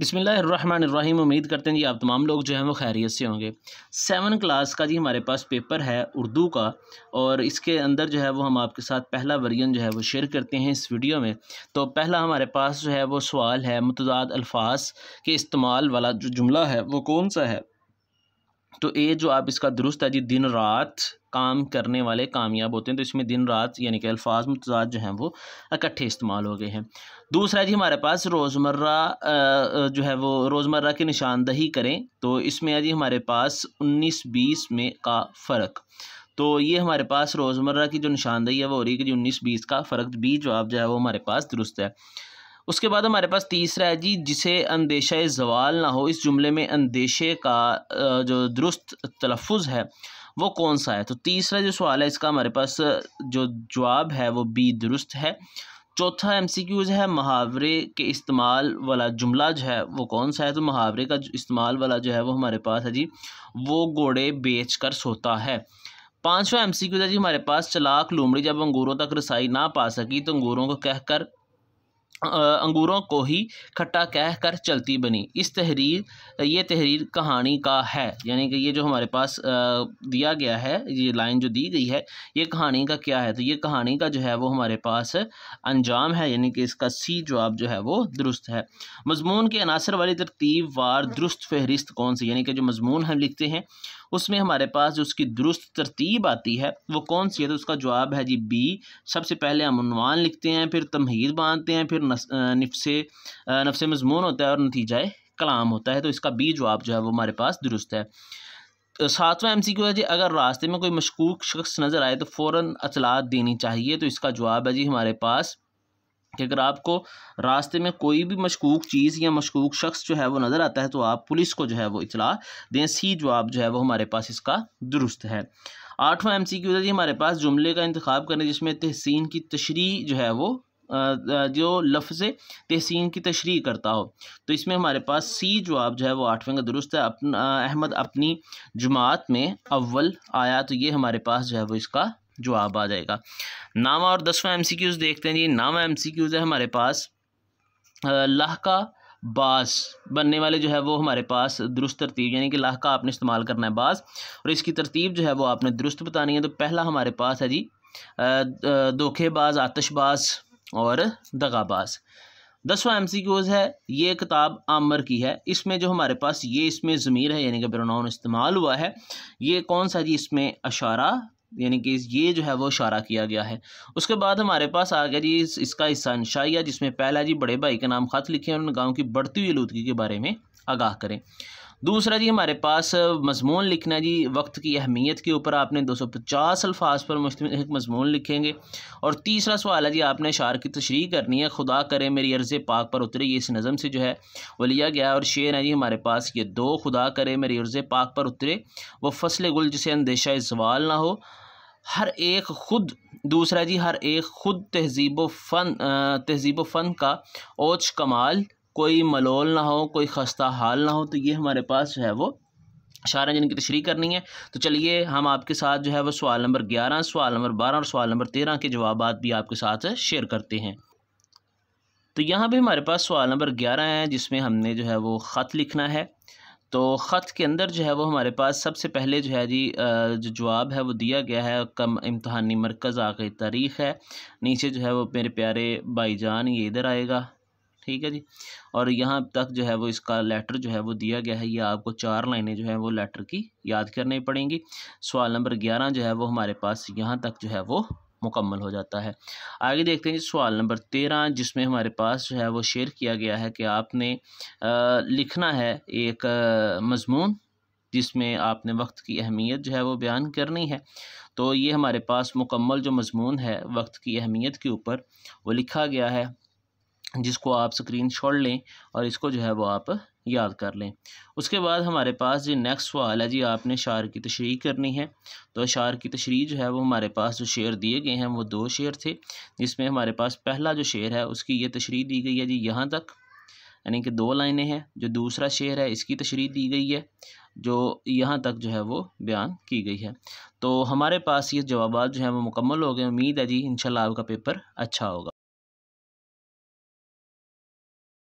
बिसमीम उम्मीद करते हैं जी आप तमाम लोग जो हैं वो खैरियत से होंगे सेवन क्लास का जी हमारे पास पेपर है उर्दू का और इसके अंदर जो है वो हम आपके साथ पहला वर्जन जो है वो शेयर करते हैं इस वीडियो में तो पहला हमारे पास जो है वो सवाल है मतदाद अल्फाज के इस्तेमाल वाला जो जुमला है वो कौन सा है तो ये जो आप इसका दुरुस्त है जी दिन रात काम करने वाले कामयाब होते हैं तो इसमें दिन रात यानी कि अल्फाज मतजाद जो हैं वो इकट्ठे इस्तेमाल हो गए हैं दूसरा जी हमारे पास रोज़मर्रा जो है वो रोज़मर्रा की निशानदही करें तो इसमें है जी हमारे पास उन्नीस बीस में का फ़र्क तो ये हमारे पास रोज़मर्रा की जो निशानदही है वो हो रही है कि जी उन्नीस बीस का फ़र्क बी जो आप जो है वो हमारे पास दुरुस्त है उसके बाद हमारे पास तीसरा है जी जिसे अंदेशा जवाल ना हो इस जुमले में अंदेशे का जो दुरुस्त तलफ़ है वो कौन सा है तो तीसरा जो सवाल है इसका हमारे पास जो जवाब है वो बी दुरुस्त है चौथा एम सी क्यूज है मुहावरे के इस्तेमाल वाला जुमला जो है वो कौन सा है तो मुहावरे का इस्तेमाल वाला जो है वो हमारे पास है जी वो घोड़े बेच कर सोता है पाँचवा एम सी क्यूज है जी हमारे पास चलाक लोमड़ी जब अंगूरों तक रसाई ना पा सकी तो अंगूरों को कहकर अंगूरों को ही खट्टा कह कर चलती बनी इस तहरीर ये तहरीर कहानी का है यानी कि ये जो हमारे पास दिया गया है ये लाइन जो दी गई है ये कहानी का क्या है तो ये कहानी का जो है वो हमारे पास अंजाम है यानी कि इसका सी जवाब जो है वो दुरुस्त है मजमून के अनासर वाली तरतीब वार दुरुस्त फहरिस्त कौन सी यानी कि जो मजमून हम लिखते हैं उसमें हमारे पास जो उसकी दुरुस्त तरतीब आती है वो कौन सी है तो उसका जवाब है जी बी सबसे पहले हम उनवान लिखते हैं फिर तमहीद बांधते हैं फिर नफसे नफसे मजमून होता है और नतीजा कलाम होता है तो इसका बी जवाब जो है वो हमारे पास दुरुस्त है तो सातवां एम सी क्यू है जी अगर रास्ते में कोई मशकूक शख्स नज़र आए तो फ़ौर अतलात देनी चाहिए तो इसका जवाब है जी हमारे पास कि अगर आपको रास्ते में कोई भी मशकूक चीज़ या मशकूक शख्स जो है वो नज़र आता है तो आप पुलिस को जो है वो इतला दें सी जवाब जो है वो हमारे पास इसका दुरुस्त है आठवां एम सी क्यू है जी हमारे पास जुमले का इंतखब करें जिसमें तहसीन की तशरी जो है वो जो लफ्ज़ तहसीन की तशरी करता हो तो इसमें हमारे पास सी जवाब जो है वो आठवें का दुरुस्त है अपना अहमद अपनी जमात में अव्वल आया तो ये हमारे पास जो है वो इसका जवाब आ जाएगा नामा और दसवां एम सी क्यूज़ देखते हैं जी नामा एम सी क्यूज़ है हमारे पास लाह का बास बनने वाले जो है वो हमारे पास दुरुस्त तरतीब यानी कि लाह का आपने इस्तेमाल करना है बास और इसकी तरतीब जो है वो आपने दुरुस्त बतानी है तो पहला हमारे पास है जी धोखेबाज आतशबाज और दगाबाज दसवा एम सी क्यूज़ है ये किताब आमर की है इसमें जो हमारे पास ये इसमें ज़मीर है यानी कि प्रोनाउन इस्तेमाल हुआ है ये कौन सा जी इसमें अशारा यानी कि ये जो है वो इशारा किया गया है उसके बाद हमारे पास आ गया जी इसका हिस्सा इंशाइया जिसमें पहला जी बड़े भाई के नाम ख़त लिखे उन्होंने गाँव की बढ़ती हुई आलूदगी के बारे में आगाह करें दूसरा जी हमारे पास मजमून लिखना जी वक्त की अहमियत के ऊपर आपने दो सौ पचास अल्फाज पर मुश्तम मजमून लिखेंगे और तीसरा सवाल है जी आपने शार की तशरी करनी है खुदा करे मेरी अर्ज़ पाक पर उतरे ये इस नज़म से जो है वो लिया गया और शेर है जी हमारे पास ये दो खुदा करे मेरी अर्ज़ पाक पर उतरे वो फसल गुल जिसे अंदेशा जवाल ना हो हर एक ख़ुद दूसरा जी हर एक ख़ुद तहजीब फ़न तहजीब फ़न का ओच कमाल कोई मलोल ना हो कोई खस्ता हाल ना हो तो ये हमारे पास जो है वो शारा जिनकी तशरी करनी है तो चलिए हम आपके साथ जो है वो सवाल नंबर ग्यारह सवाल नंबर बारह और सवाल नंबर तेरह के जवाब भी आपके साथ शेयर करते हैं तो यहाँ भी हमारे पास सवाल नंबर ग्यारह है जिसमें हमने जो है वो ख़त लिखना है तो ख़त के अंदर जो है वो हमारे पास सबसे पहले जो है जी जो जवाब है वो दिया गया है कम इम्तहानी मरकज़ गई तारीख़ है नीचे जो है वो मेरे प्यारे भाईजान ये इधर आएगा ठीक है जी और यहाँ तक जो है वो इसका लेटर जो है वो दिया गया है ये आपको चार लाइनें जो है वो लेटर की याद करनी पड़ेंगी सवाल नंबर ग्यारह जो है वो हमारे पास यहाँ तक जो है वो मुकम्मल हो जाता है आगे देखते हैं जी सवाल नंबर तेरह जिसमें हमारे पास जो है वो शेयर किया गया है कि आपने लिखना है एक मजमून जिसमें आपने वक्त की अहमियत जो है वो बयान करनी है तो ये हमारे पास मुकम्मल जो मजमून है वक्त की अहमियत के ऊपर वो लिखा गया है जिसको आप स्क्रीनशॉट लें और इसको जो है वो आप याद कर लें उसके बाद हमारे पास जी नेक्स्ट सवाल है जी आपने शार की तशरी करनी है तो शार की तशरी जो है वो हमारे पास जो शेर दिए गए हैं वो दो शेर थे जिसमें हमारे पास पहला जो शेर है उसकी ये तशरी दी गई है जी यहाँ तक यानी कि दो लाइनें हैं जो दूसरा शेर है इसकी तशरी दी गई है जो यहाँ तक जो है वो बयान की गई है तो हमारे पास ये जवाब जो हैं वो मुकम्मल हो गए उम्मीद है जी इनशाला आपका पेपर अच्छा होगा